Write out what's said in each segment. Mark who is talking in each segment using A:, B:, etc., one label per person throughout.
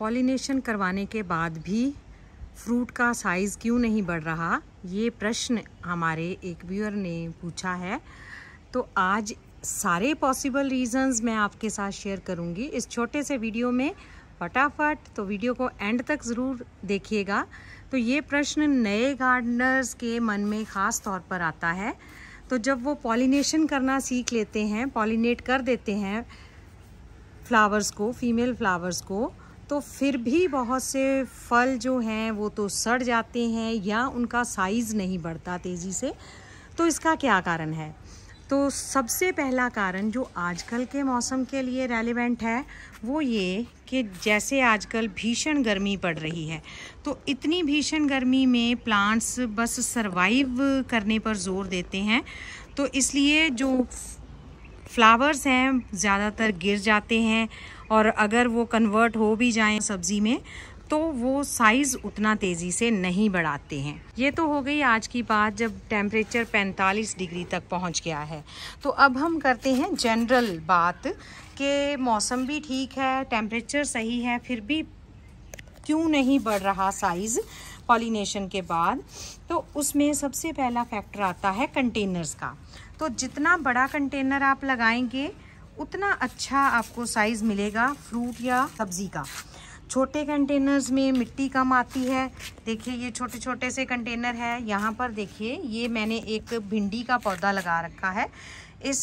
A: pollination करवाने के बाद भी फ्रूट का साइज़ क्यों नहीं बढ़ रहा ये प्रश्न हमारे एक व्यूअर ने पूछा है तो आज सारे पॉसिबल रीजंस मैं आपके साथ शेयर करूंगी इस छोटे से वीडियो में फटाफट तो वीडियो को एंड तक ज़रूर देखिएगा तो ये प्रश्न नए गार्डनर्स के मन में ख़ास तौर पर आता है तो जब वो पॉलिनेशन करना सीख लेते हैं पॉलिनेट कर देते हैं फ्लावर्स को फीमेल फ्लावर्स को तो फिर भी बहुत से फल जो हैं वो तो सड़ जाते हैं या उनका साइज़ नहीं बढ़ता तेज़ी से तो इसका क्या कारण है तो सबसे पहला कारण जो आजकल के मौसम के लिए रेलिवेंट है वो ये कि जैसे आजकल भीषण गर्मी पड़ रही है तो इतनी भीषण गर्मी में प्लांट्स बस सरवाइव करने पर जोर देते हैं तो इसलिए जो फ्लावर्स हैं ज़्यादातर गिर जाते हैं और अगर वो कन्वर्ट हो भी जाएं सब्ज़ी में तो वो साइज़ उतना तेज़ी से नहीं बढ़ाते हैं ये तो हो गई आज की बात जब टेम्परेचर 45 डिग्री तक पहुंच गया है तो अब हम करते हैं जनरल बात कि मौसम भी ठीक है टेम्परेचर सही है फिर भी क्यों नहीं बढ़ रहा साइज़ पॉलिनेशन के बाद तो उसमें सबसे पहला फैक्टर आता है कंटेनर्स का तो जितना बड़ा कंटेनर आप लगाएंगे उतना अच्छा आपको साइज़ मिलेगा फ्रूट या सब्ज़ी का छोटे कंटेनर्स में मिट्टी कम आती है देखिए ये छोटे छोटे से कंटेनर है यहाँ पर देखिए ये मैंने एक भिंडी का पौधा लगा रखा है इस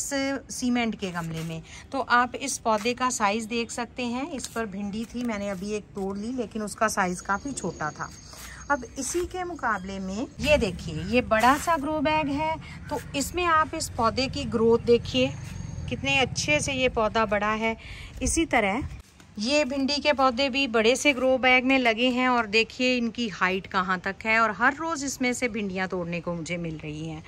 A: सीमेंट के गमले में तो आप इस पौधे का साइज़ देख सकते हैं इस पर भिंडी थी मैंने अभी एक तोड़ ली लेकिन उसका साइज़ काफ़ी छोटा था अब इसी के मुकाबले में ये देखिए ये बड़ा सा ग्रो बैग है तो इसमें आप इस पौधे की ग्रोथ देखिए कितने अच्छे से ये पौधा बड़ा है इसी तरह ये भिंडी के पौधे भी बड़े से ग्रो बैग में लगे हैं और देखिए इनकी हाइट कहाँ तक है और हर रोज़ इसमें से भिंडियाँ तोड़ने को मुझे मिल रही हैं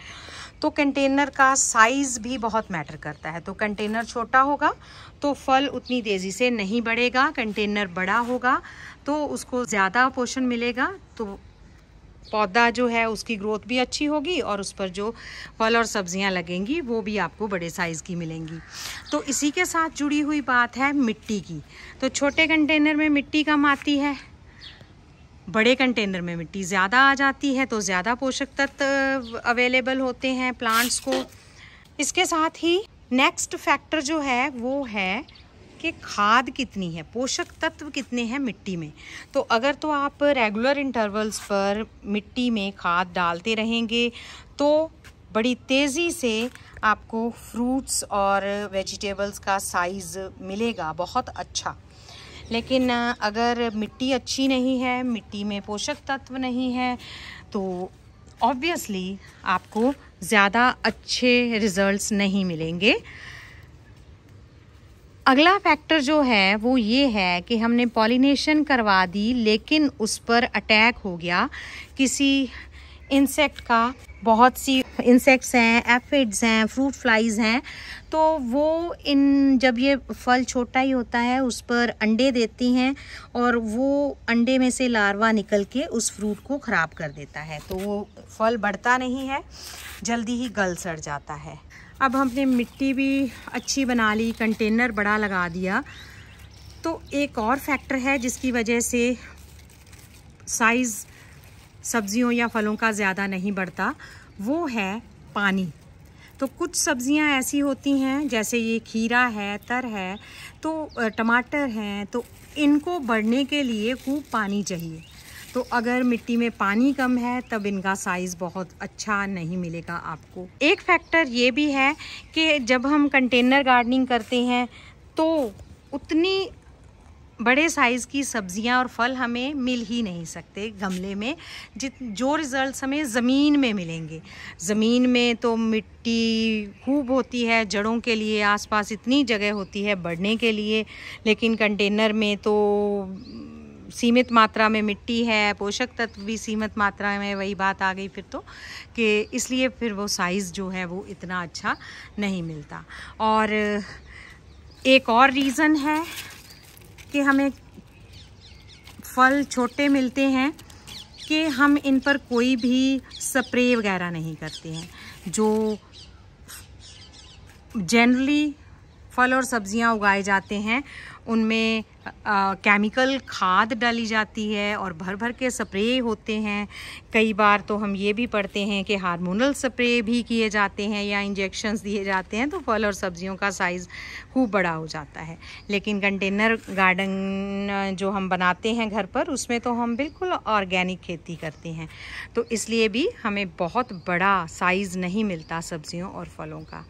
A: तो कंटेनर का साइज़ भी बहुत मैटर करता है तो कंटेनर छोटा होगा तो फल उतनी तेज़ी से नहीं बढ़ेगा कंटेनर बड़ा होगा तो उसको ज़्यादा पोषण मिलेगा तो पौधा जो है उसकी ग्रोथ भी अच्छी होगी और उस पर जो फल और सब्जियां लगेंगी वो भी आपको बड़े साइज़ की मिलेंगी तो इसी के साथ जुड़ी हुई बात है मिट्टी की तो छोटे कंटेनर में मिट्टी कम आती है बड़े कंटेनर में मिट्टी ज़्यादा आ जाती है तो ज़्यादा पोषक तत्व अवेलेबल होते हैं प्लांट्स को इसके साथ ही नेक्स्ट फैक्टर जो है वो है कि खाद कितनी है पोषक तत्व कितने हैं मिट्टी में तो अगर तो आप रेगुलर इंटरवल्स पर मिट्टी में खाद डालते रहेंगे तो बड़ी तेज़ी से आपको फ्रूट्स और वेजिटेबल्स का साइज़ मिलेगा बहुत अच्छा लेकिन अगर मिट्टी अच्छी नहीं है मिट्टी में पोषक तत्व नहीं है तो ऑब्वियसली आपको ज़्यादा अच्छे रिजल्ट्स नहीं मिलेंगे अगला फैक्टर जो है वो ये है कि हमने पॉलिनेशन करवा दी लेकिन उस पर अटैक हो गया किसी इंसेक्ट का बहुत सी इंसेक्ट्स हैं एफिड्स हैं फ्रूट फ्लाइज़ हैं तो वो इन जब ये फल छोटा ही होता है उस पर अंडे देती हैं और वो अंडे में से लार्वा निकल के उस फ्रूट को ख़राब कर देता है तो वो फल बढ़ता नहीं है जल्दी ही गल सड़ जाता है अब हमने मिट्टी भी अच्छी बना ली कंटेनर बड़ा लगा दिया तो एक और फैक्टर है जिसकी वजह से साइज़ सब्जियों या फलों का ज़्यादा नहीं बढ़ता वो है पानी तो कुछ सब्जियां ऐसी होती हैं जैसे ये खीरा है तर है तो टमाटर हैं तो इनको बढ़ने के लिए खूब पानी चाहिए तो अगर मिट्टी में पानी कम है तब इनका साइज़ बहुत अच्छा नहीं मिलेगा आपको एक फैक्टर ये भी है कि जब हम कंटेनर गार्डनिंग करते हैं तो उतनी बड़े साइज़ की सब्जियां और फल हमें मिल ही नहीं सकते गमले में जित जो रिज़ल्ट हमें ज़मीन में मिलेंगे ज़मीन में तो मिट्टी खूब होती है जड़ों के लिए आसपास इतनी जगह होती है बढ़ने के लिए लेकिन कंटेनर में तो सीमित मात्रा में मिट्टी है पोषक तत्व भी सीमित मात्रा में वही बात आ गई फिर तो कि इसलिए फिर वो साइज़ जो है वो इतना अच्छा नहीं मिलता और एक और रीज़न है कि हमें फल छोटे मिलते हैं कि हम इन पर कोई भी स्प्रे वगैरह नहीं करते हैं जो जनरली फल और सब्जियां उगाए जाते हैं उनमें केमिकल खाद डाली जाती है और भर भर के स्प्रे होते हैं कई बार तो हम ये भी पढ़ते हैं कि हार्मोनल स्प्रे भी किए जाते हैं या इंजेक्शंस दिए जाते हैं तो फल और सब्जियों का साइज़ खूब बड़ा हो जाता है लेकिन कंटेनर गार्डन जो हम बनाते हैं घर पर उसमें तो हम बिल्कुल ऑर्गेनिक खेती करते हैं तो इसलिए भी हमें बहुत बड़ा साइज़ नहीं मिलता सब्जियों और फलों का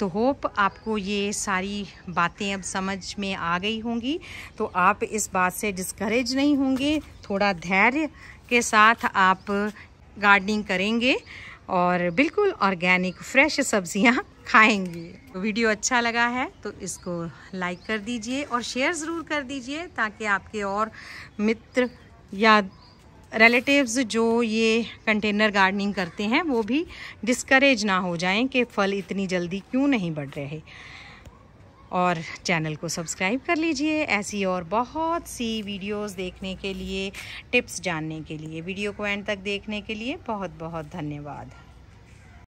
A: तो होप आपको ये सारी बातें अब समझ में आ गई गई होंगी तो आप इस बात से डिस्करेज नहीं होंगे थोड़ा धैर्य के साथ आप गार्डनिंग करेंगे और बिल्कुल ऑर्गेनिक फ्रेश सब्जियां खाएंगे वीडियो अच्छा लगा है तो इसको लाइक कर दीजिए और शेयर ज़रूर कर दीजिए ताकि आपके और मित्र या रिलेटिव्स जो ये कंटेनर गार्डनिंग करते हैं वो भी डिस्करेज ना हो जाएं कि फल इतनी जल्दी क्यों नहीं बढ़ रहे और चैनल को सब्सक्राइब कर लीजिए ऐसी और बहुत सी वीडियोस देखने के लिए टिप्स जानने के लिए वीडियो को एंड तक देखने के लिए बहुत बहुत धन्यवाद